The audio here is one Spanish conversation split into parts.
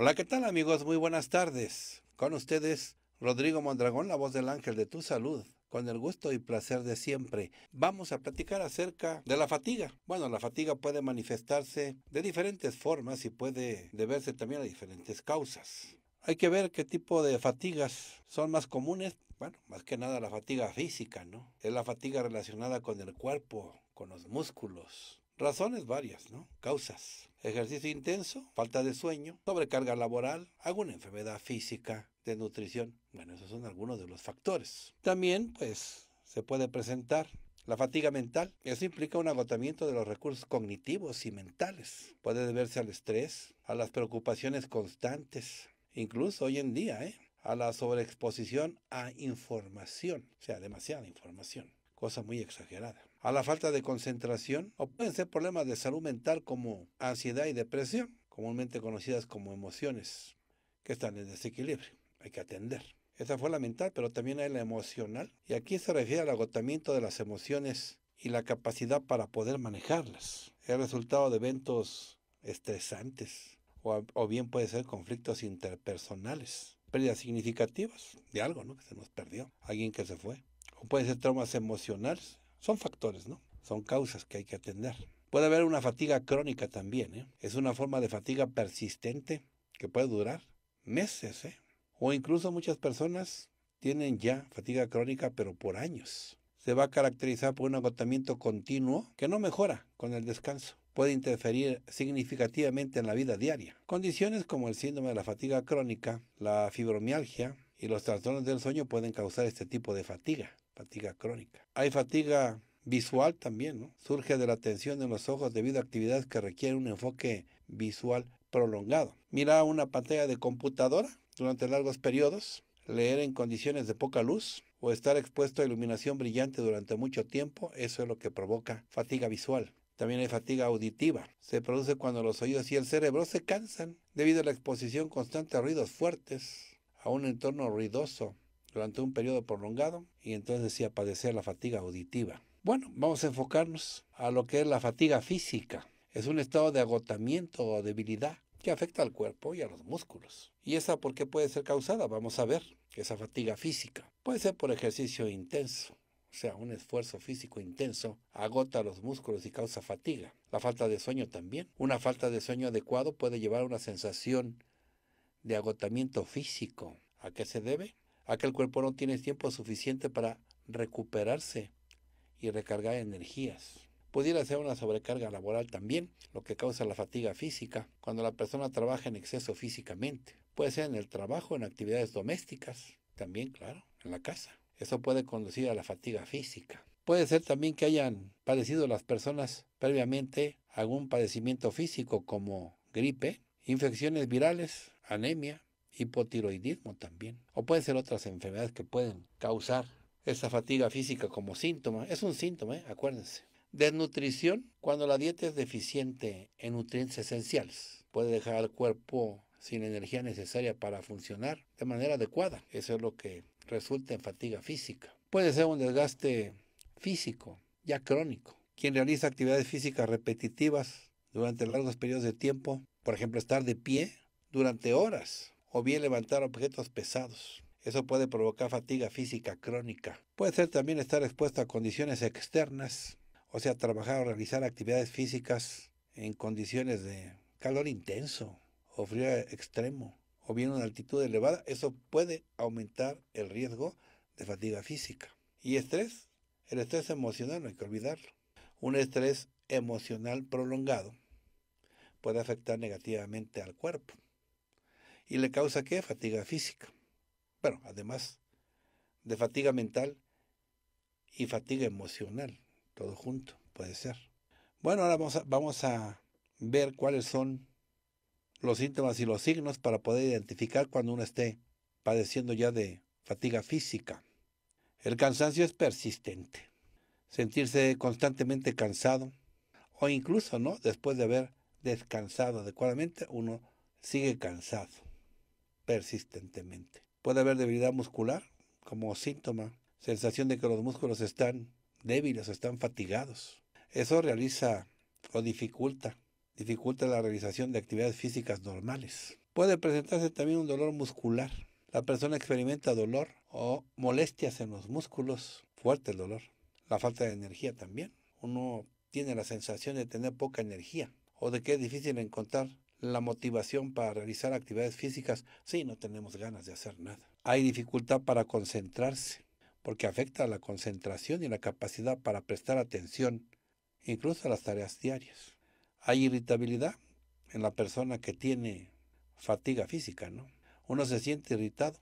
Hola, ¿qué tal amigos? Muy buenas tardes. Con ustedes, Rodrigo Mondragón, la voz del ángel de tu salud. Con el gusto y placer de siempre, vamos a platicar acerca de la fatiga. Bueno, la fatiga puede manifestarse de diferentes formas y puede deberse también a diferentes causas. Hay que ver qué tipo de fatigas son más comunes. Bueno, más que nada la fatiga física, ¿no? Es la fatiga relacionada con el cuerpo, con los músculos. Razones varias, ¿no? Causas ejercicio intenso, falta de sueño, sobrecarga laboral, alguna enfermedad física, de nutrición, Bueno, esos son algunos de los factores. También, pues, se puede presentar la fatiga mental, eso implica un agotamiento de los recursos cognitivos y mentales. Puede deberse al estrés, a las preocupaciones constantes, incluso hoy en día, ¿eh? a la sobreexposición a información, o sea, demasiada información, cosa muy exagerada a la falta de concentración o pueden ser problemas de salud mental como ansiedad y depresión, comúnmente conocidas como emociones que están en desequilibrio. Hay que atender. Esta fue la mental, pero también hay la emocional. Y aquí se refiere al agotamiento de las emociones y la capacidad para poder manejarlas. Es resultado de eventos estresantes o, bien puede ser conflictos interpersonales, pérdidas significativas de algo ¿no? que se nos perdió, alguien que se fue. O pueden ser traumas emocionales, son factores, ¿no? Son causas que hay que atender. Puede haber una fatiga crónica también, ¿eh? Es una forma de fatiga persistente que puede durar meses, ¿eh? O incluso muchas personas tienen ya fatiga crónica, pero por años. Se va a caracterizar por un agotamiento continuo que no mejora con el descanso. Puede interferir significativamente en la vida diaria. Condiciones como el síndrome de la fatiga crónica, la fibromialgia y los trastornos del sueño pueden causar este tipo de fatiga fatiga crónica. Hay fatiga visual también, ¿no? Surge de la tensión en los ojos debido a actividades que requieren un enfoque visual prolongado. Mirar una pantalla de computadora durante largos periodos, leer en condiciones de poca luz o estar expuesto a iluminación brillante durante mucho tiempo, eso es lo que provoca fatiga visual. También hay fatiga auditiva. Se produce cuando los oídos y el cerebro se cansan debido a la exposición constante a ruidos fuertes, a un entorno ruidoso, durante un periodo prolongado y entonces decía padecer la fatiga auditiva. Bueno, vamos a enfocarnos a lo que es la fatiga física. Es un estado de agotamiento o debilidad que afecta al cuerpo y a los músculos. ¿Y esa por qué puede ser causada? Vamos a ver, esa fatiga física. Puede ser por ejercicio intenso, o sea, un esfuerzo físico intenso agota los músculos y causa fatiga. La falta de sueño también. Una falta de sueño adecuado puede llevar a una sensación de agotamiento físico. ¿A qué se debe? aquel cuerpo no tiene tiempo suficiente para recuperarse y recargar energías. Pudiera ser una sobrecarga laboral también, lo que causa la fatiga física cuando la persona trabaja en exceso físicamente. Puede ser en el trabajo, en actividades domésticas, también, claro, en la casa. Eso puede conducir a la fatiga física. Puede ser también que hayan padecido las personas previamente algún padecimiento físico como gripe, infecciones virales, anemia, hipotiroidismo también. O pueden ser otras enfermedades que pueden causar esa fatiga física como síntoma. Es un síntoma, ¿eh? acuérdense. Desnutrición, cuando la dieta es deficiente en nutrientes esenciales, puede dejar al cuerpo sin energía necesaria para funcionar de manera adecuada. Eso es lo que resulta en fatiga física. Puede ser un desgaste físico, ya crónico. Quien realiza actividades físicas repetitivas durante largos periodos de tiempo, por ejemplo, estar de pie durante horas, o bien levantar objetos pesados. Eso puede provocar fatiga física crónica. Puede ser también estar expuesto a condiciones externas, o sea, trabajar o realizar actividades físicas en condiciones de calor intenso o frío extremo, o bien una altitud elevada. Eso puede aumentar el riesgo de fatiga física. ¿Y estrés? El estrés emocional, no hay que olvidarlo. Un estrés emocional prolongado puede afectar negativamente al cuerpo. ¿Y le causa qué? Fatiga física. Bueno, además de fatiga mental y fatiga emocional, todo junto, puede ser. Bueno, ahora vamos a, vamos a ver cuáles son los síntomas y los signos para poder identificar cuando uno esté padeciendo ya de fatiga física. El cansancio es persistente. Sentirse constantemente cansado o incluso, ¿no? Después de haber descansado adecuadamente, uno sigue cansado persistentemente. Puede haber debilidad muscular como síntoma, sensación de que los músculos están débiles, están fatigados. Eso realiza o dificulta, dificulta la realización de actividades físicas normales. Puede presentarse también un dolor muscular. La persona experimenta dolor o molestias en los músculos, fuerte el dolor. La falta de energía también. Uno tiene la sensación de tener poca energía o de que es difícil encontrar la motivación para realizar actividades físicas sí, no tenemos ganas de hacer nada. Hay dificultad para concentrarse porque afecta a la concentración y la capacidad para prestar atención, incluso a las tareas diarias. Hay irritabilidad en la persona que tiene fatiga física, ¿no? Uno se siente irritado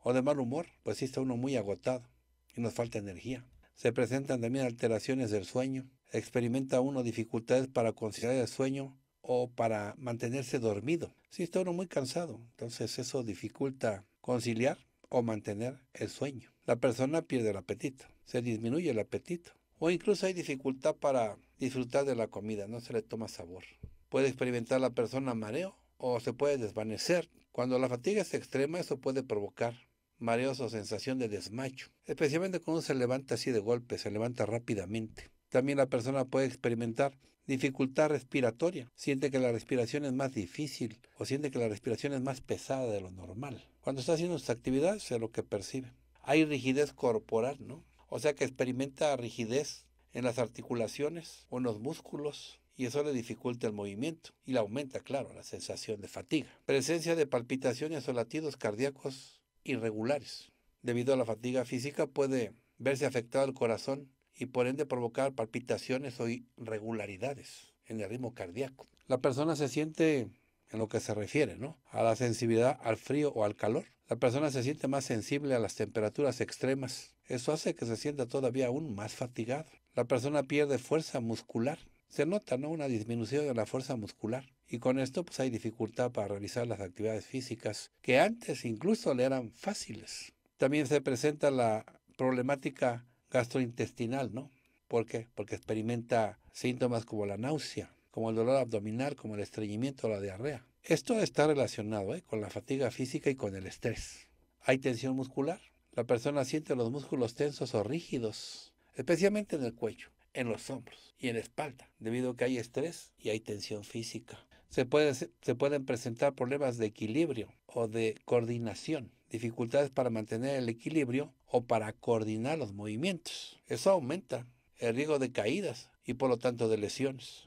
o de mal humor, pues sí está uno muy agotado y nos falta energía. Se presentan también alteraciones del sueño, experimenta uno dificultades para conciliar el sueño o para mantenerse dormido. Si está uno muy cansado, entonces eso dificulta conciliar o mantener el sueño. La persona pierde el apetito, se disminuye el apetito o incluso hay dificultad para disfrutar de la comida, no se le toma sabor. Puede experimentar la persona mareo o se puede desvanecer. Cuando la fatiga es extrema, eso puede provocar mareos o sensación de desmayo, especialmente cuando se levanta así de golpe, se levanta rápidamente. También la persona puede experimentar dificultad respiratoria, siente que la respiración es más difícil o siente que la respiración es más pesada de lo normal. Cuando está haciendo sus actividad es lo que percibe. Hay rigidez corporal, ¿no? O sea que experimenta rigidez en las articulaciones o en los músculos y eso le dificulta el movimiento y le aumenta, claro, la sensación de fatiga. Presencia de palpitaciones o latidos cardíacos irregulares. Debido a la fatiga física puede verse afectado el corazón y por ende provocar palpitaciones o irregularidades en el ritmo cardíaco. La persona se siente en lo que se refiere, ¿no? A la sensibilidad al frío o al calor. La persona se siente más sensible a las temperaturas extremas. Eso hace que se sienta todavía aún más fatigado. La persona pierde fuerza muscular. Se nota, ¿no? Una disminución de la fuerza muscular. Y con esto, pues hay dificultad para realizar las actividades físicas que antes incluso le eran fáciles. También se presenta la problemática gastrointestinal, ¿no? ¿Por qué? Porque experimenta síntomas como la náusea, como el dolor abdominal, como el estreñimiento o la diarrea. Esto está relacionado ¿eh? con la fatiga física y con el estrés. Hay tensión muscular. La persona siente los músculos tensos o rígidos, especialmente en el cuello, en los hombros y en la espalda, debido a que hay estrés y hay tensión física. se pueden presentar problemas de equilibrio o de coordinación dificultades para mantener el equilibrio o para coordinar los movimientos. Eso aumenta el riesgo de caídas y por lo tanto de lesiones.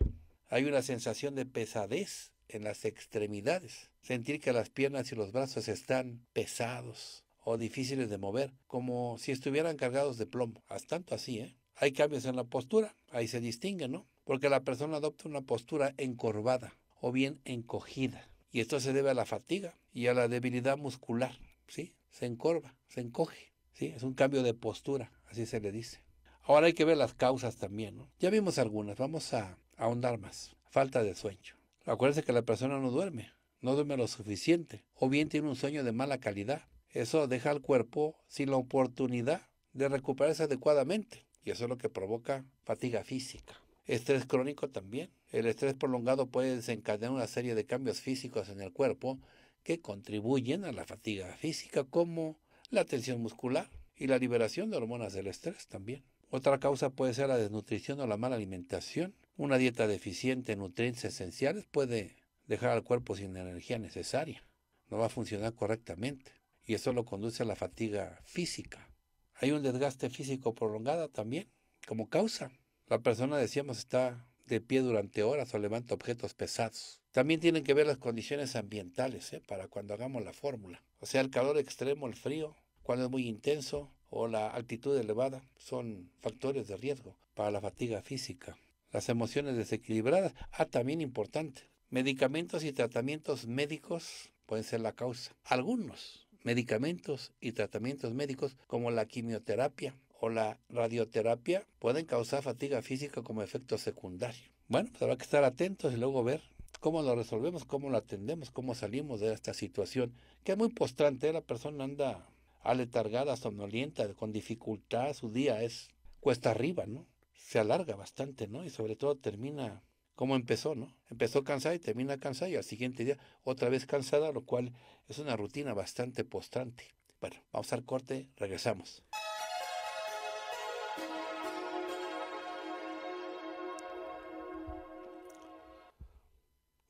Hay una sensación de pesadez en las extremidades, sentir que las piernas y los brazos están pesados o difíciles de mover, como si estuvieran cargados de plomo. Hasta tanto así, ¿eh? Hay cambios en la postura, ahí se distingue, ¿no? Porque la persona adopta una postura encorvada o bien encogida. Y esto se debe a la fatiga y a la debilidad muscular. ¿sí? Se encorva, se encoge, ¿sí? Es un cambio de postura, así se le dice. Ahora hay que ver las causas también, Ya vimos algunas, vamos a, ahondar más. Falta de sueño. Acuérdense que la persona no duerme, no duerme lo suficiente, o bien tiene un sueño de mala calidad. Eso deja al cuerpo sin la oportunidad de recuperarse adecuadamente, y eso es lo que provoca fatiga física. Estrés crónico también. El estrés prolongado puede desencadenar una serie de cambios físicos en el cuerpo que contribuyen a la fatiga física como la tensión muscular y la liberación de hormonas del estrés también. Otra causa puede ser la desnutrición o la mala alimentación. Una dieta deficiente en nutrientes esenciales puede dejar al cuerpo sin energía necesaria. No va a funcionar correctamente y eso lo conduce a la fatiga física. Hay un desgaste físico prolongado también como causa. La persona, decíamos, está de pie durante horas o levanta objetos pesados. También tienen que ver las condiciones ambientales ¿eh? para cuando hagamos la fórmula. O sea, el calor extremo, el frío, cuando es muy intenso o la altitud elevada son factores de riesgo para la fatiga física. Las emociones desequilibradas, ah, también importante. Medicamentos y tratamientos médicos pueden ser la causa. Algunos medicamentos y tratamientos médicos como la quimioterapia o la radioterapia pueden causar fatiga física como efecto secundario. Bueno, pues habrá que estar atentos y luego ver cómo lo resolvemos, cómo lo atendemos, cómo salimos de esta situación, que es muy postrante, ¿eh? la persona anda aletargada, somnolienta, con dificultad, su día es cuesta arriba, ¿no? Se alarga bastante, ¿no? Y sobre todo termina como empezó, ¿no? Empezó cansada y termina cansada y al siguiente día otra vez cansada, lo cual es una rutina bastante postrante. Bueno, vamos al corte, regresamos.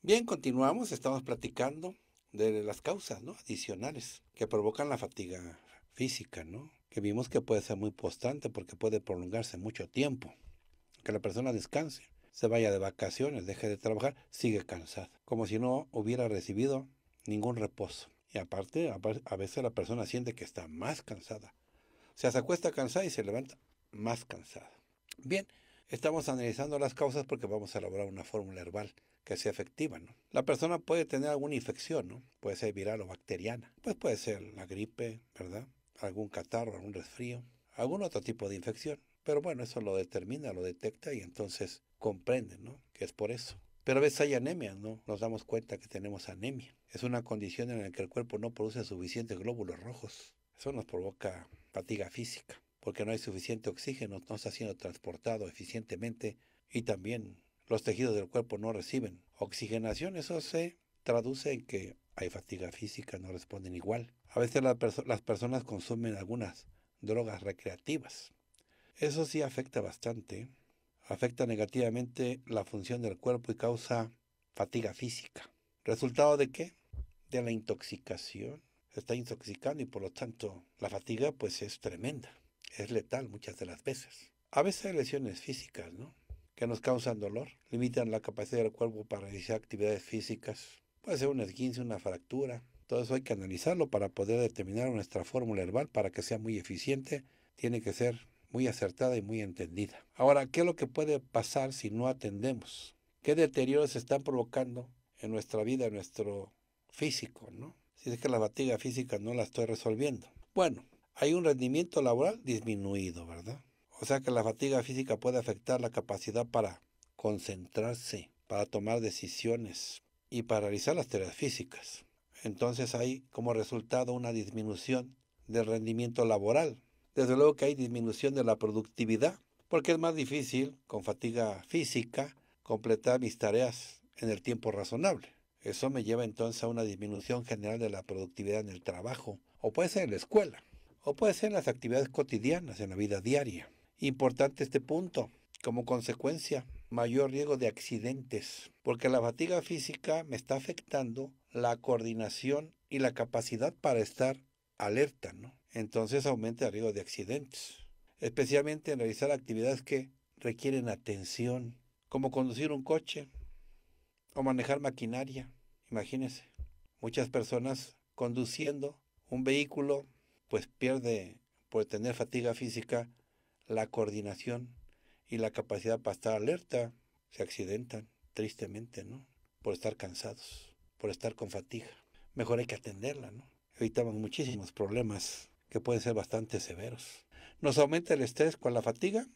Bien, continuamos, estamos platicando de las causas ¿no? adicionales que provocan la fatiga física, ¿no? que vimos que puede ser muy constante porque puede prolongarse mucho tiempo, que la persona descanse, se vaya de vacaciones, deje de trabajar, sigue cansada, como si no hubiera recibido ningún reposo. Y aparte, a veces la persona siente que está más cansada. se acuesta cansada y se levanta más cansada. Bien, estamos analizando las causas porque vamos a elaborar una fórmula herbal que sea efectiva. La persona puede tener alguna infección, ¿no? puede ser viral o bacteriana, pues puede ser la gripe, ¿verdad? algún catarro, algún resfrío, algún otro tipo de infección. Pero bueno, eso lo determina, lo detecta y entonces comprende que es por eso. Pero a veces hay anemia, ¿no? Nos damos cuenta que tenemos anemia. Es una condición en la que el cuerpo no produce suficientes glóbulos rojos. Eso nos provoca fatiga física, porque no hay suficiente oxígeno, no está siendo transportado eficientemente y también los tejidos del cuerpo no reciben oxigenación, eso se traduce en que hay fatiga física, no responden igual. A veces las personas consumen algunas drogas recreativas. Eso sí afecta bastante, afecta negativamente la función del cuerpo y causa fatiga física. ¿Resultado de qué? De la intoxicación. Se está intoxicando y por lo tanto la fatiga pues es tremenda, es letal muchas de las veces. A veces hay lesiones físicas, ¿no? que nos causan dolor, limitan la capacidad del cuerpo para realizar actividades físicas. Puede ser un esguince, una fractura. Todo eso hay que analizarlo para poder determinar nuestra fórmula herbal para que sea muy eficiente. Tiene que ser muy acertada y muy entendida. Ahora, ¿qué es lo que puede pasar si no atendemos? ¿Qué deterioros se están provocando en nuestra vida, en nuestro físico? ¿no? Si es que la fatiga física no la estoy resolviendo. Bueno, hay un rendimiento laboral disminuido, ¿verdad? O sea que la fatiga física puede afectar la capacidad para concentrarse, para tomar decisiones y para realizar las tareas físicas. Entonces hay como resultado una disminución del rendimiento laboral. Desde luego que hay disminución de la productividad, porque es más difícil con fatiga física completar mis tareas en el tiempo razonable. Eso me lleva entonces a una disminución general de la productividad en el trabajo, o puede ser en la escuela, o puede ser en las actividades cotidianas, en la vida diaria. Importante este punto. Como consecuencia, mayor riesgo de accidentes, porque la fatiga física me está afectando la coordinación y la capacidad para estar alerta, ¿no? Entonces aumenta el riesgo de accidentes, especialmente en realizar actividades que requieren atención, como conducir un coche o manejar maquinaria. Imagínense, muchas personas conduciendo un vehículo pues pierde por tener fatiga física la coordinación y la capacidad para estar alerta se accidentan, tristemente, ¿no? Por estar cansados, por estar con fatiga. Mejor hay que atenderla, ¿no? Evitamos muchísimos problemas que pueden ser bastante severos. Nos aumenta el estrés con la fatiga,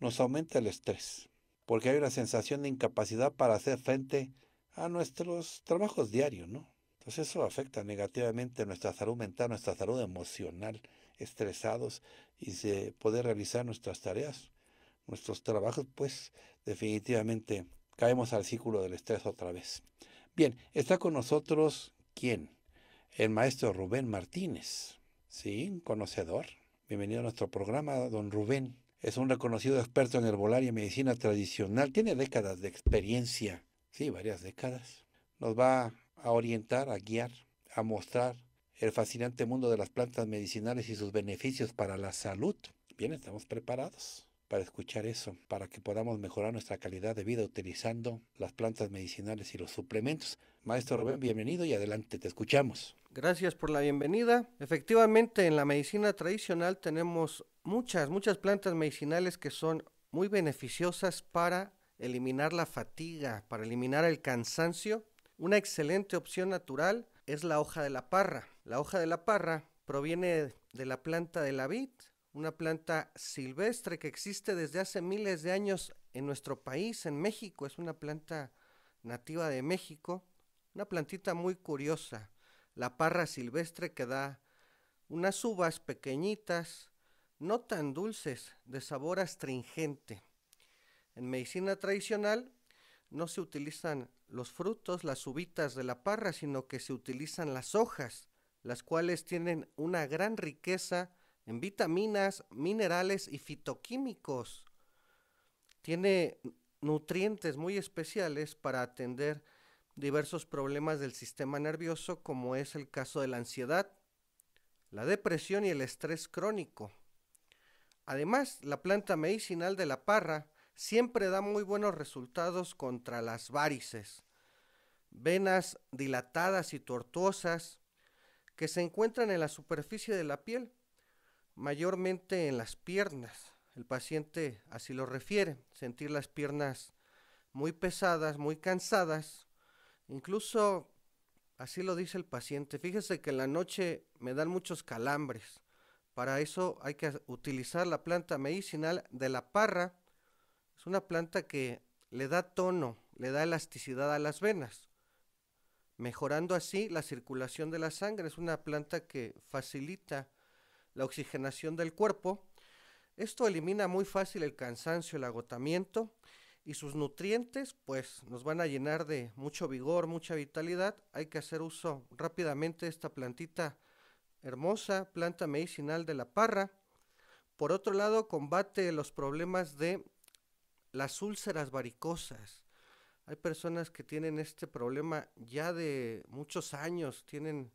nos aumenta el estrés, porque hay una sensación de incapacidad para hacer frente a nuestros trabajos diarios, ¿no? Entonces eso afecta negativamente nuestra salud mental, nuestra salud emocional, estresados y se poder realizar nuestras tareas, nuestros trabajos, pues definitivamente caemos al círculo del estrés otra vez. Bien, está con nosotros quién? El maestro Rubén Martínez, ¿sí? Conocedor. Bienvenido a nuestro programa, don Rubén. Es un reconocido experto en herbolaria y medicina tradicional. Tiene décadas de experiencia, sí, varias décadas. Nos va a orientar, a guiar, a mostrar el fascinante mundo de las plantas medicinales y sus beneficios para la salud. Bien, estamos preparados para escuchar eso, para que podamos mejorar nuestra calidad de vida utilizando las plantas medicinales y los suplementos. Maestro Rubén, bienvenido y adelante, te escuchamos. Gracias por la bienvenida. Efectivamente, en la medicina tradicional tenemos muchas, muchas plantas medicinales que son muy beneficiosas para eliminar la fatiga, para eliminar el cansancio. Una excelente opción natural es la hoja de la parra. La hoja de la parra proviene de la planta de la vid, una planta silvestre que existe desde hace miles de años en nuestro país, en México. Es una planta nativa de México, una plantita muy curiosa, la parra silvestre que da unas uvas pequeñitas, no tan dulces, de sabor astringente. En medicina tradicional no se utilizan los frutos, las uvitas de la parra, sino que se utilizan las hojas, las cuales tienen una gran riqueza en vitaminas, minerales y fitoquímicos. Tiene nutrientes muy especiales para atender diversos problemas del sistema nervioso, como es el caso de la ansiedad, la depresión y el estrés crónico. Además, la planta medicinal de la parra siempre da muy buenos resultados contra las varices, venas dilatadas y tortuosas que se encuentran en la superficie de la piel, mayormente en las piernas. El paciente así lo refiere, sentir las piernas muy pesadas, muy cansadas, incluso así lo dice el paciente. Fíjese que en la noche me dan muchos calambres. Para eso hay que utilizar la planta medicinal de la parra, una planta que le da tono, le da elasticidad a las venas, mejorando así la circulación de la sangre. Es una planta que facilita la oxigenación del cuerpo. Esto elimina muy fácil el cansancio, el agotamiento y sus nutrientes pues nos van a llenar de mucho vigor, mucha vitalidad. Hay que hacer uso rápidamente de esta plantita hermosa, planta medicinal de la parra. Por otro lado, combate los problemas de las úlceras varicosas. Hay personas que tienen este problema ya de muchos años, tienen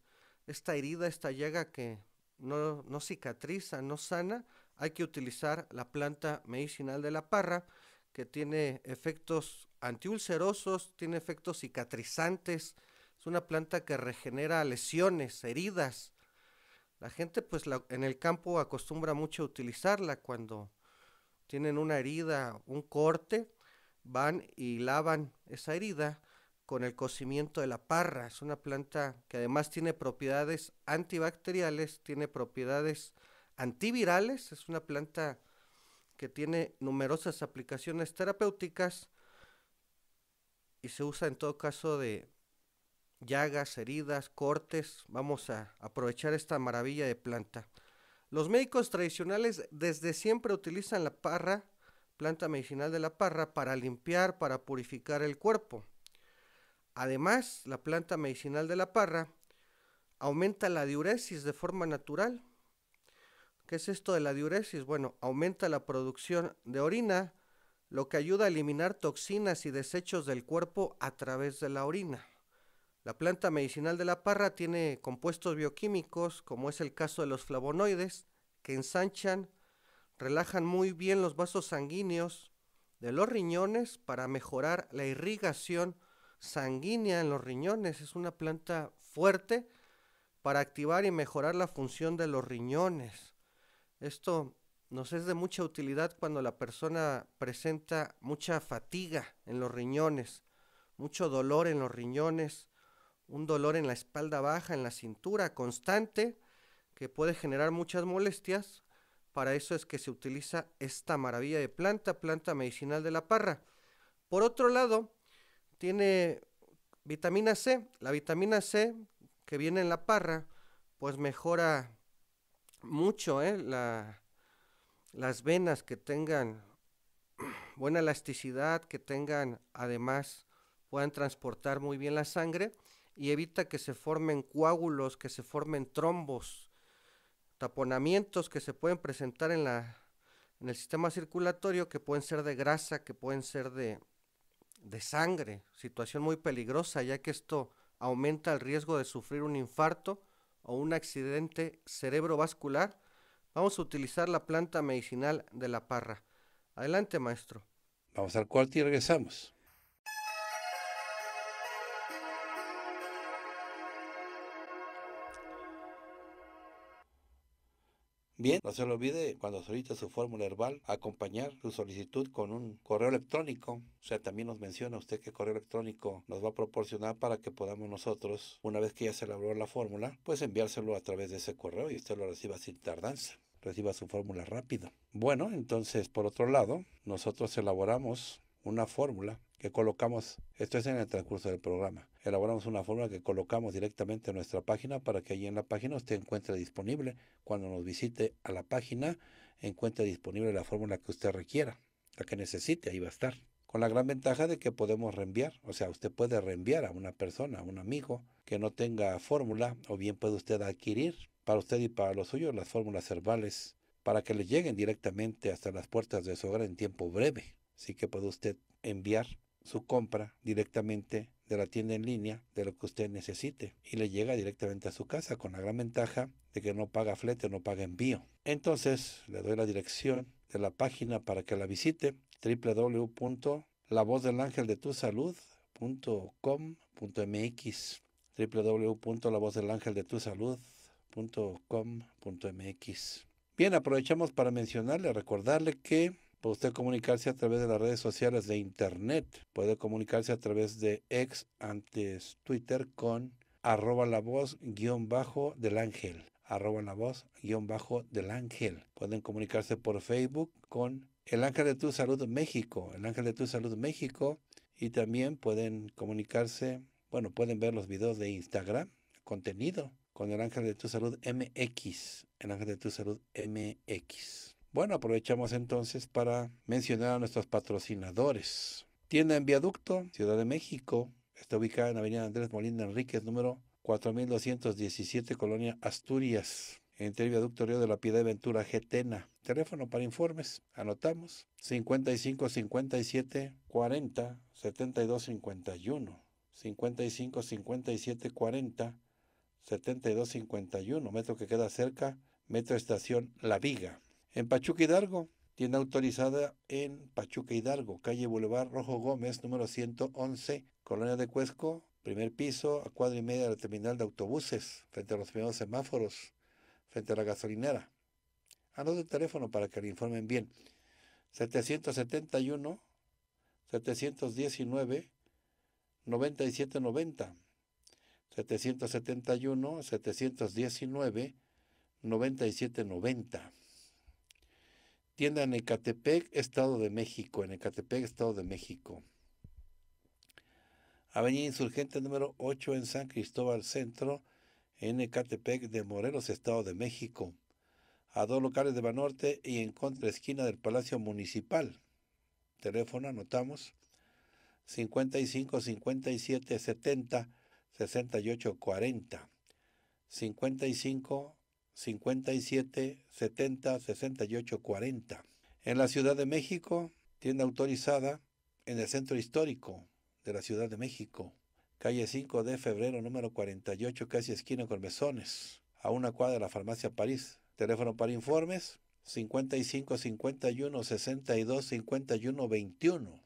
esta herida, esta llaga que no, no cicatriza, no sana. Hay que utilizar la planta medicinal de la parra, que tiene efectos antiulcerosos, tiene efectos cicatrizantes. Es una planta que regenera lesiones, heridas. La gente pues la, en el campo acostumbra mucho a utilizarla cuando tienen una herida, un corte, van y lavan esa herida con el cocimiento de la parra. Es una planta que además tiene propiedades antibacteriales, tiene propiedades antivirales, es una planta que tiene numerosas aplicaciones terapéuticas y se usa en todo caso de llagas, heridas, cortes. Vamos a aprovechar esta maravilla de planta. Los médicos tradicionales desde siempre utilizan la parra, planta medicinal de la parra, para limpiar, para purificar el cuerpo. Además, la planta medicinal de la parra aumenta la diuresis de forma natural. ¿Qué es esto de la diuresis? Bueno, aumenta la producción de orina, lo que ayuda a eliminar toxinas y desechos del cuerpo a través de la orina. La planta medicinal de la parra tiene compuestos bioquímicos, como es el caso de los flavonoides, que ensanchan, relajan muy bien los vasos sanguíneos de los riñones para mejorar la irrigación sanguínea en los riñones. Es una planta fuerte para activar y mejorar la función de los riñones. Esto nos es de mucha utilidad cuando la persona presenta mucha fatiga en los riñones, mucho dolor en los riñones, un dolor en la espalda baja, en la cintura constante, que puede generar muchas molestias. Para eso es que se utiliza esta maravilla de planta, planta medicinal de la parra. Por otro lado, tiene vitamina C. La vitamina C que viene en la parra, pues mejora mucho ¿eh? las venas que tengan buena elasticidad, que tengan además, puedan transportar muy bien la sangre y evita que se formen coágulos, que se formen trombos, taponamientos que se pueden presentar en, la, en el sistema circulatorio, que pueden ser de grasa, que pueden ser de, de sangre, situación muy peligrosa, ya que esto aumenta el riesgo de sufrir un infarto o un accidente cerebrovascular. Vamos a utilizar la planta medicinal de la parra. Adelante, maestro. Vamos al cuarto y regresamos. Bien, no se le olvide cuando solicite su fórmula herbal, acompañar su solicitud con un correo electrónico. O sea, también nos menciona usted qué correo electrónico nos va a proporcionar para que podamos nosotros, una vez que ya se elaboró la fórmula, pues enviárselo a través de ese correo y usted lo reciba sin tardanza reciba su fórmula rápido. Bueno, entonces, por otro lado, nosotros elaboramos una fórmula que colocamos, esto es en el transcurso del programa, elaboramos una fórmula que colocamos directamente en nuestra página para que allí en la página usted encuentre disponible, cuando nos visite a la página, encuentre disponible la fórmula que usted requiera, la que necesite, ahí va a estar. Con la gran ventaja de que podemos reenviar, o sea, usted puede reenviar a una persona, a un amigo que no tenga fórmula, o bien puede usted adquirir para usted y para los suyos las fórmulas Cervales, para que le lleguen directamente hasta las puertas de su hogar en tiempo breve. Así que puede usted enviar su compra directamente de la tienda en línea de lo que usted necesite y le llega directamente a su casa con la gran ventaja de que no paga flete, no paga envío. Entonces le doy la dirección de la página para que la visite www.lavozdelangeldetusalud.com.mx www.lavozdelangeldetusalud.com.mx Bien, aprovechamos para mencionarle, recordarle que Puede usted comunicarse a través de las redes sociales de Internet. Puede comunicarse a través de ex antes Twitter con arroba la voz guión bajo del ángel. Arroba la voz guión bajo del ángel. Pueden comunicarse por Facebook con el ángel de tu salud México. El ángel de tu salud México. Y también pueden comunicarse, bueno, pueden ver los videos de Instagram, contenido, con el ángel de tu salud MX. El ángel de tu salud MX. Bueno, aprovechamos entonces para mencionar a nuestros patrocinadores. Tienda en Viaducto, Ciudad de México. Está ubicada en Avenida Andrés Molina Enríquez, número 4217, Colonia Asturias. Entre el Viaducto Río de la Piedad de Ventura, Getena. Teléfono para informes, anotamos, 55 57 40 72 51. 55 57 40 72 51. Metro que queda cerca, Metro Estación La Viga. En Pachuca Hidalgo, tienda autorizada en Pachuca Hidalgo, calle Boulevard Rojo Gómez, número 111, Colonia de Cuesco, primer piso, a cuadra y media de la terminal de autobuses, frente a los primeros semáforos, frente a la gasolinera. Anote el teléfono para que le informen bien. 771 719 9790 771 719 9790 Tienda en Ecatepec, Estado de México. En Ecatepec, Estado de México. Avenida Insurgente número 8 en San Cristóbal Centro, en Ecatepec de Morelos, Estado de México. A dos locales de Banorte y en contra esquina del Palacio Municipal. Teléfono, anotamos. 55 57 70 68 40. 55 57 70 68 40. En la Ciudad de México, tienda autorizada en el Centro Histórico de la Ciudad de México, calle 5 de febrero número 48, casi esquina con Mesones, a una cuadra de la Farmacia París. Teléfono para informes 55 51 62 51 21.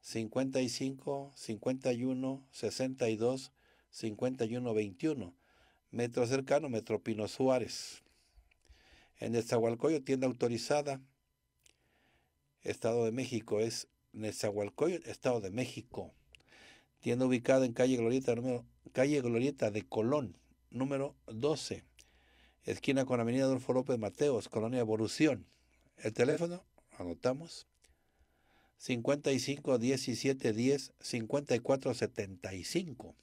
55 51 62 51 21 Metro cercano, Metro Pino Suárez. En Nezahualcóyotl, tienda autorizada. Estado de México es Nezahualcóyotl, Estado de México. Tienda ubicada en calle Glorieta, calle de Colón, número 12. Esquina con Avenida Adolfo López Mateos, Colonia Evolución. El teléfono, anotamos, 55 17 10 54 75.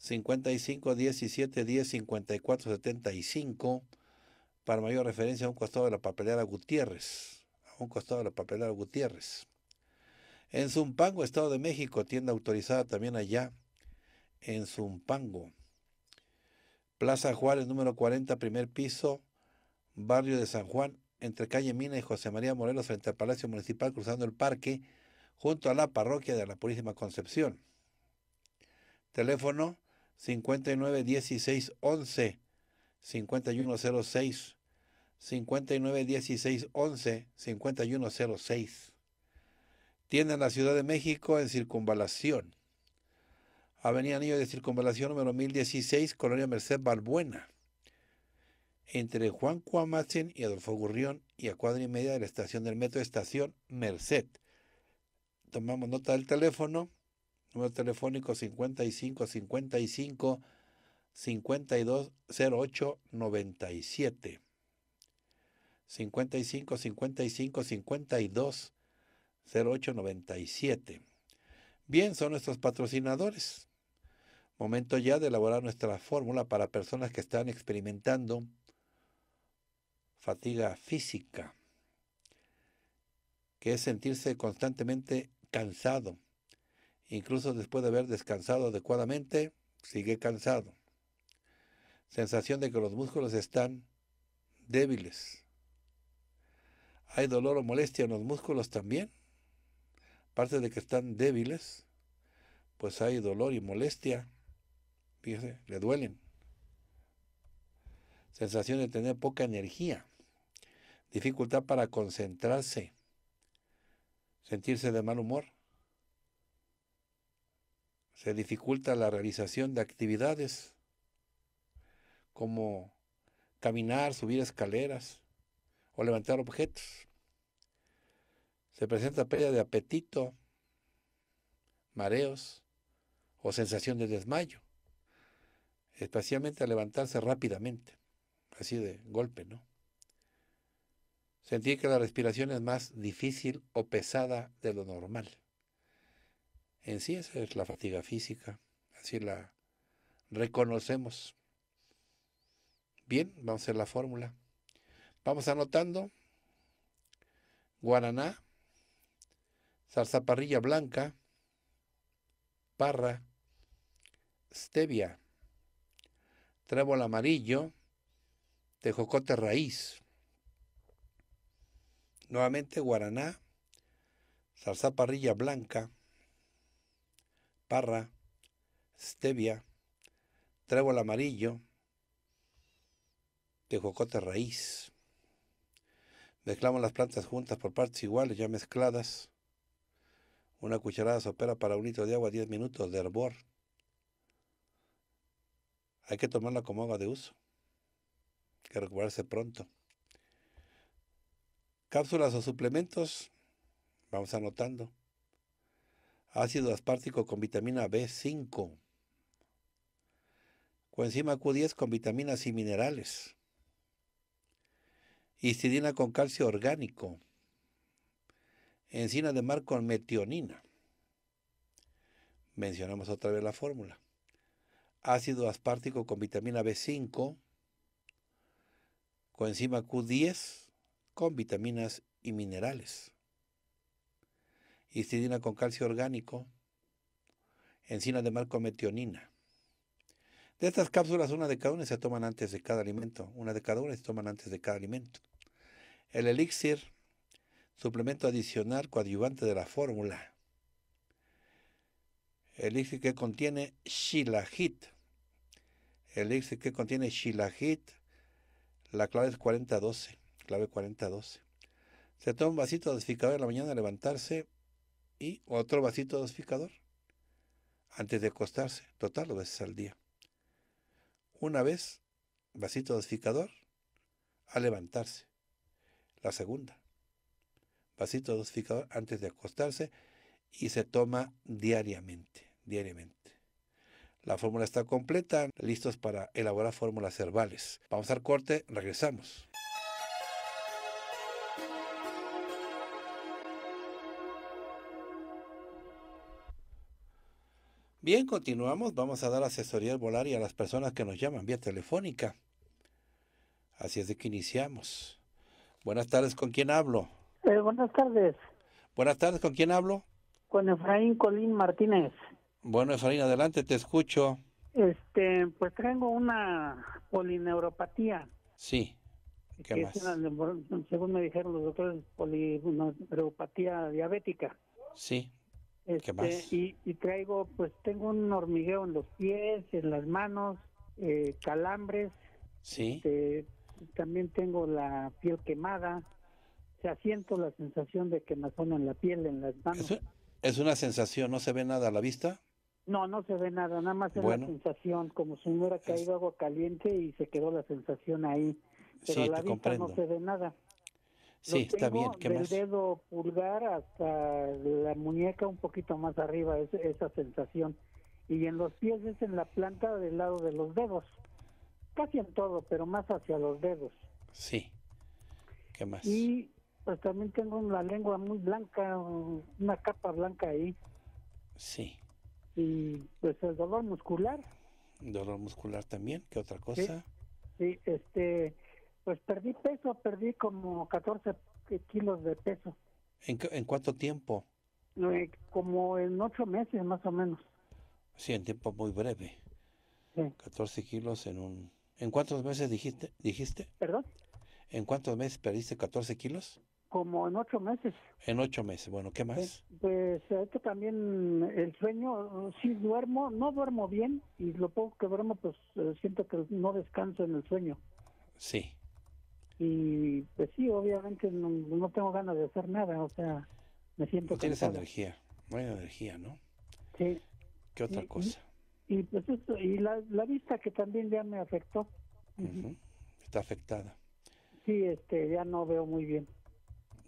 55 17 10 54 75 para mayor referencia a un costado de la papelera Gutiérrez. A un costado de la papelera Gutiérrez. En Zumpango, Estado de México, tienda autorizada también allá en Zumpango. Plaza Juárez, número 40, primer piso, barrio de San Juan, entre calle Mina y José María Morelos, frente al Palacio Municipal, cruzando el parque, junto a la parroquia de la Purísima Concepción. Teléfono 59 16 11 5106 06 59 16 11 51 Tienda en la Ciudad de México en Circunvalación. Avenida Anillo de Circunvalación número 1016, Colonia Merced Balbuena. Entre Juan Cuamatzin y Adolfo Gurrión y a cuadra y media de la estación del metro Estación Merced. Tomamos nota del teléfono Número telefónico 55 55 52 08 97. 55 55 52 08 97. Bien, son nuestros patrocinadores. Momento ya de elaborar nuestra fórmula para personas que están experimentando fatiga física, que es sentirse constantemente cansado, Incluso después de haber descansado adecuadamente, sigue cansado. Sensación de que los músculos están débiles. Hay dolor o molestia en los músculos también. Aparte de que están débiles, pues hay dolor y molestia. Fíjese, le duelen. Sensación de tener poca energía. Dificultad para concentrarse. Sentirse de mal humor se dificulta la realización de actividades como caminar, subir escaleras o levantar objetos. Se presenta pérdida de apetito, mareos o sensación de desmayo, especialmente al levantarse rápidamente, así de golpe, ¿no? Sentir que la respiración es más difícil o pesada de lo normal. En sí esa es la fatiga física, así la reconocemos. Bien, vamos a hacer la fórmula. Vamos anotando. Guaraná, zarzaparrilla blanca, parra, stevia, trébol amarillo, tejocote raíz. Nuevamente guaraná, zarzaparrilla blanca, parra, stevia, trébol amarillo, tejocote raíz. Mezclamos las plantas juntas por partes iguales, ya mezcladas. Una cucharada sopera para un litro de agua, 10 minutos de hervor. Hay que tomarla como agua de uso. Hay que recuperarse pronto. Cápsulas o suplementos, vamos anotando ácido aspartico con vitamina B5, coenzima Q10 con vitaminas y minerales, histidina con calcio orgánico, encina de mar con metionina. Mencionamos otra vez la fórmula. Ácido aspartico con vitamina B5, coenzima Q10 con vitaminas y minerales histidina con calcio orgánico, encina de marco metionina. De estas cápsulas, una de cada una se toman antes de cada alimento. Una de cada una se toman antes de cada alimento. El elixir, suplemento adicional coadyuvante de la fórmula. Elixir que contiene shilajit. Elixir que contiene shilajit. La clave es 4012. Clave 4012. Se toma un vasito de dosificador en la mañana a levantarse y otro vasito dosificador antes de acostarse, total dos veces al día. Una vez, vasito dosificador a levantarse. La segunda, vasito dosificador antes de acostarse y se toma diariamente, diariamente. La fórmula está completa, listos para elaborar fórmulas herbales. Vamos al corte, regresamos. Bien, continuamos. Vamos a dar asesoría al volar y a las personas que nos llaman vía telefónica. Así es de que iniciamos. Buenas tardes, ¿con quién hablo? Eh, buenas tardes. Buenas tardes, ¿con quién hablo? Con Efraín Colín Martínez. Bueno, Efraín, adelante, te escucho. Este, pues tengo una polineuropatía. Sí. ¿Qué más? según me dijeron los doctores, polineuropatía diabética. Sí. Este, y, traigo, pues tengo un hormigueo en los pies, en las manos, eh, calambres. Sí. Este, también tengo la piel quemada. O sea, siento la sensación de quemazón en la piel, en las manos. ¿Es, una sensación? ¿No se ve nada a la vista? No, no se ve nada, nada más es una la sensación, como si me hubiera caído agua caliente y se quedó la sensación ahí. Pero la vista no se ve nada. Sí, está bien. ¿Qué del dedo pulgar hasta la muñeca un poquito más arriba, es, esa sensación. Y en los pies es en la planta del lado de los dedos. Casi en todo, pero más hacia los dedos. Sí. ¿Qué más? Y pues también tengo una lengua muy blanca, una capa blanca ahí. Sí. Y pues el dolor muscular. Dolor muscular también, ¿qué otra cosa? sí este pues perdí peso, perdí como 14 kilos de peso. ¿En, cuánto tiempo? Eh, como en ocho meses más o menos. Sí, en tiempo muy breve. Sí. 14 kilos en un... ¿En cuántos meses dijiste? dijiste? ¿Perdón? ¿En cuántos meses perdiste 14 kilos? Como en ocho meses. En ocho meses, bueno, ¿qué más? Pues, esto eh, también el sueño, sí duermo, no duermo bien y lo poco que duermo, pues eh, siento que no descanso en el sueño. Sí. Y pues sí, obviamente no, no tengo ganas de hacer nada, o sea, me siento... No tienes energía, buena energía, ¿no? Sí. ¿Qué otra cosa? Y, pues esto, y la, la, vista que también ya me afectó. Está afectada. Sí, este, ya no veo muy bien.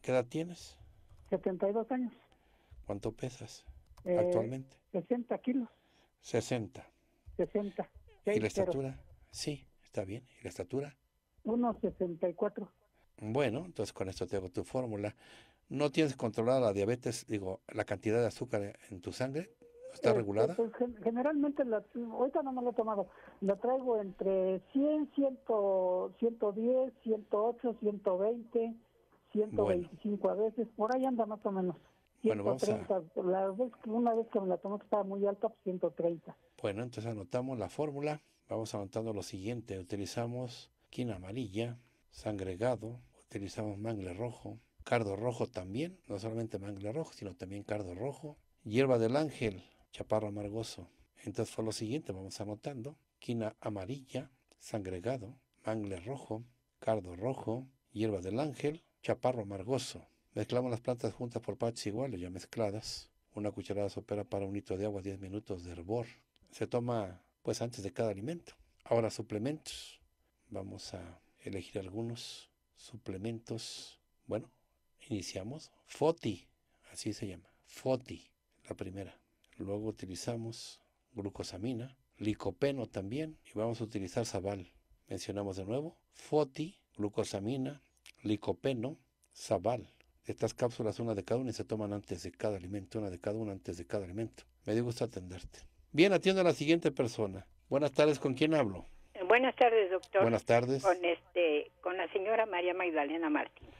¿Qué edad tienes? 72 años. ¿Cuánto pesas eh, actualmente? 60 kilos. 60. 60. ¿Y la estatura? Sí, está bien. ¿Y la estatura? 1,64. Bueno, entonces con esto tengo tu fórmula. ¿No tienes controlada la diabetes, digo, la cantidad de azúcar en tu sangre? ¿Está este, regulada? Pues, generalmente, la, ahorita no me lo he tomado. La traigo entre 100, 110, 108, 120, 125 a veces. Por ahí anda más o menos. Bueno, vamos a... la vez, una vez que me la tomo que estaba muy alta, 130. Pues, bueno, entonces anotamos la fórmula. Vamos anotando lo siguiente. Utilizamos quina amarilla, sangregado, utilizamos mangle rojo, cardo rojo también, no solamente mangle rojo, sino también cardo rojo, hierba del ángel, chaparro amargoso. Entonces fue lo siguiente, vamos anotando, quina amarilla, sangregado, mangle rojo, cardo rojo, hierba del ángel, chaparro amargoso. Mezclamos las plantas juntas por partes iguales, ya mezcladas. Una cucharada sopera para un litro de agua, 10 minutos de hervor. Se toma pues antes de cada alimento. Ahora suplementos. Vamos a elegir algunos suplementos. Bueno, iniciamos. FOTI, así se llama. FOTI, la primera. Luego utilizamos glucosamina, licopeno también, y vamos a utilizar sabal. Mencionamos de nuevo, FOTI, glucosamina, licopeno, sabal. Estas cápsulas, una de cada una, y se toman antes de cada alimento, una de cada una antes de cada alimento. Me dio gusto atenderte. Bien, atiendo a la siguiente persona. Buenas tardes, ¿con quién hablo? Buenas tardes, doctor. Buenas tardes. Con, este, con la señora María Magdalena Martínez.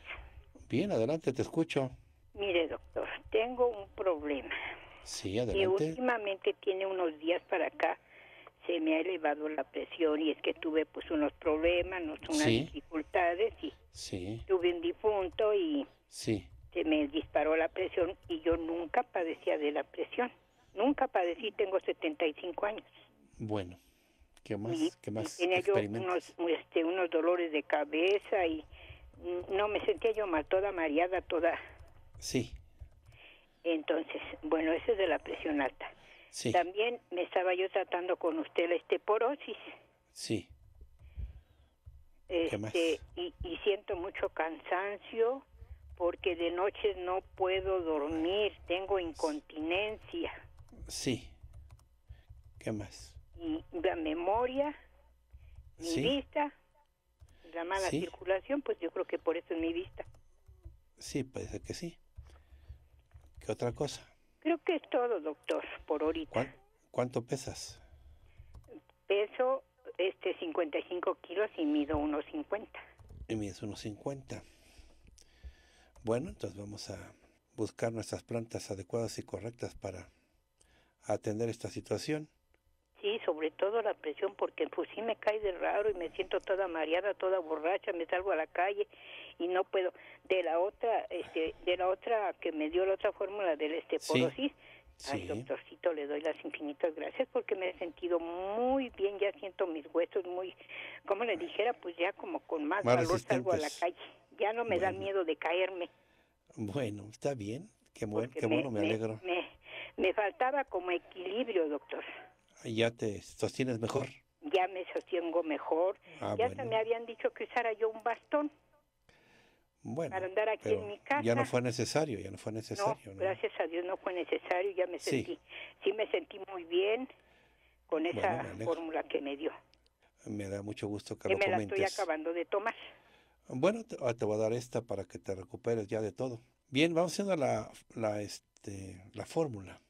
Bien, adelante, te escucho. Mire, doctor, tengo un problema. Sí, adelante. Y últimamente tiene unos días para acá se me ha elevado la presión y es que tuve pues unos problemas, unas dificultades y sí. tuve un difunto y se me disparó la presión y yo nunca padecía de la presión. Nunca padecí, tengo 75 años. Bueno. ¿Qué más? ¿Qué más? tenía yo unos, este, unos dolores de cabeza y no me sentía yo mal, toda mareada, toda. Sí. Entonces, bueno, eso es de la presión alta. También me estaba yo tratando con usted la esteporosis. Sí. ¿Qué más? Este, y, y siento mucho cansancio porque de noche no puedo dormir, tengo incontinencia. Sí. ¿Qué más? la memoria, mi vista, la mala circulación, pues yo creo que por eso es mi vista. Sí, parece que sí. ¿Qué otra cosa? Creo que es todo, doctor, por ahorita. ¿Cuánto pesas? Peso este 55 kilos y mido 1,50. Y mides 1,50. Bueno, entonces vamos a buscar nuestras plantas adecuadas y correctas para atender esta situación. Sí, sobre todo la presión, porque pues sí me cae de raro y me siento toda mareada, toda borracha, me salgo a la calle y no puedo. De la otra, este, de la otra que me dio la otra fórmula del esteporosis, sí. al doctorcito le doy las infinitas gracias porque me he sentido muy bien, ya siento mis huesos muy, como le dijera, pues ya como con más, valor salgo a la calle. Ya no me da miedo de caerme. Bueno, está bien, qué, bueno, me, alegro. Me, me faltaba como equilibrio, doctor ya te sostienes mejor. Ya me sostengo mejor. Ah, ya se me habían dicho que usara yo un bastón. Bueno, para andar aquí en mi casa. Ya no fue necesario, ya no fue necesario. No, Gracias a Dios no fue necesario, ya me sentí, sí me sentí muy bien con esa fórmula que me dio. Me da mucho gusto que, me la estoy acabando de tomar. Bueno, ah, te, voy a dar esta para que te recuperes ya de todo. Bien, vamos a la, la, este, la fórmula.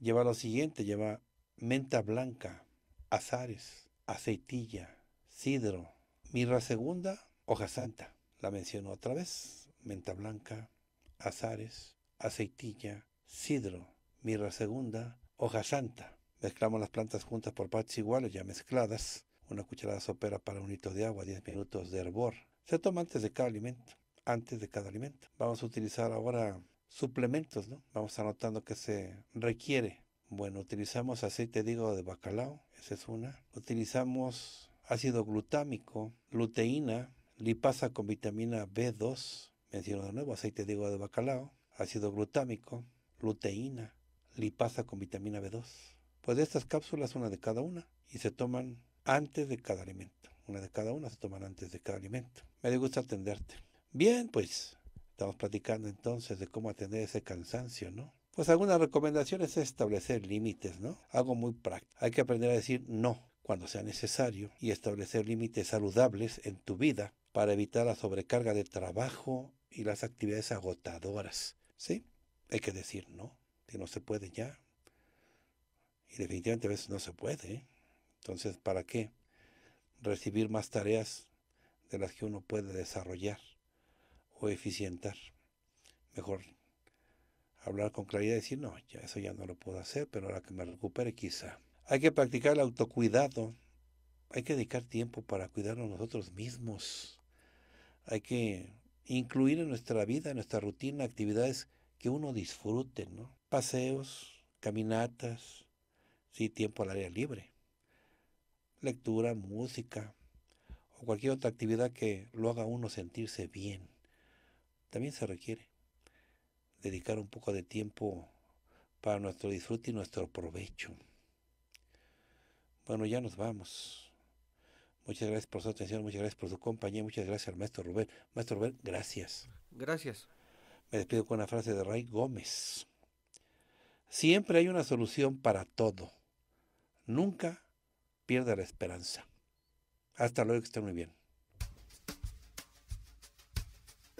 Lleva lo siguiente, lleva menta blanca, azares, aceitilla, sidro, mirra segunda, hoja santa. La menciono otra vez, menta blanca, azares, aceitilla, sidro, mirra segunda, hoja santa. Mezclamos las plantas juntas por partes iguales, ya mezcladas. Una cucharada sopera para un litro de agua, 10 minutos de hervor. Se toma antes de cada alimento. Antes de cada alimento. Vamos a utilizar ahora suplementos, ¿no? Vamos anotando que se requiere bueno, utilizamos aceite de hígado de bacalao, esa es una. Utilizamos ácido glutámico, luteína, lipasa con vitamina B2, menciono de nuevo aceite de hígado de bacalao, ácido glutámico, luteína, lipasa con vitamina B2. Pues estas cápsulas, una de cada una, y se toman antes de cada alimento. Una de cada una se toman antes de cada alimento. Me gusta atenderte. Bien, pues estamos platicando entonces de cómo atender ese cansancio, ¿no? Pues algunas recomendaciones es establecer límites, ¿no? Algo muy práctico. Hay que aprender a decir no cuando sea necesario y establecer límites saludables en tu vida para evitar la sobrecarga de trabajo y las actividades agotadoras. ¿Sí? Hay que decir no, que no se puede ya. Y definitivamente a veces no se puede. ¿eh? Entonces, ¿para qué recibir más tareas de las que uno puede desarrollar o eficientar? Mejor hablar con claridad y decir, no, ya, eso ya no lo puedo hacer, pero ahora que me recupere quizá. Hay que practicar el autocuidado, hay que dedicar tiempo para cuidarnos nosotros mismos, hay que incluir en nuestra vida, en nuestra rutina, actividades que uno disfrute, ¿no? Paseos, caminatas, sí, tiempo al área libre, lectura, música o cualquier otra actividad que lo haga uno sentirse bien, también se requiere dedicar un poco de tiempo para nuestro disfrute y nuestro provecho. Bueno, ya nos vamos. Muchas gracias por su atención, muchas gracias por su compañía, muchas gracias al maestro Rubén. Maestro Rubén, gracias. Gracias. Me despido con una frase de Ray Gómez. Siempre hay una solución para todo. Nunca pierda la esperanza. Hasta luego, que estén muy bien.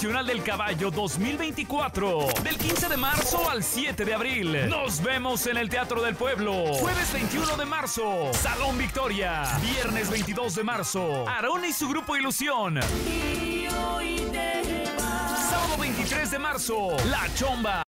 Nacional del Caballo 2024. Del 15 de marzo al 7 de abril. Nos vemos en el Teatro del Pueblo. Jueves 21 de marzo, Salón Victoria. Viernes 22 de marzo, Aarón y su grupo Ilusión. Sábado 23 de marzo, La Chomba.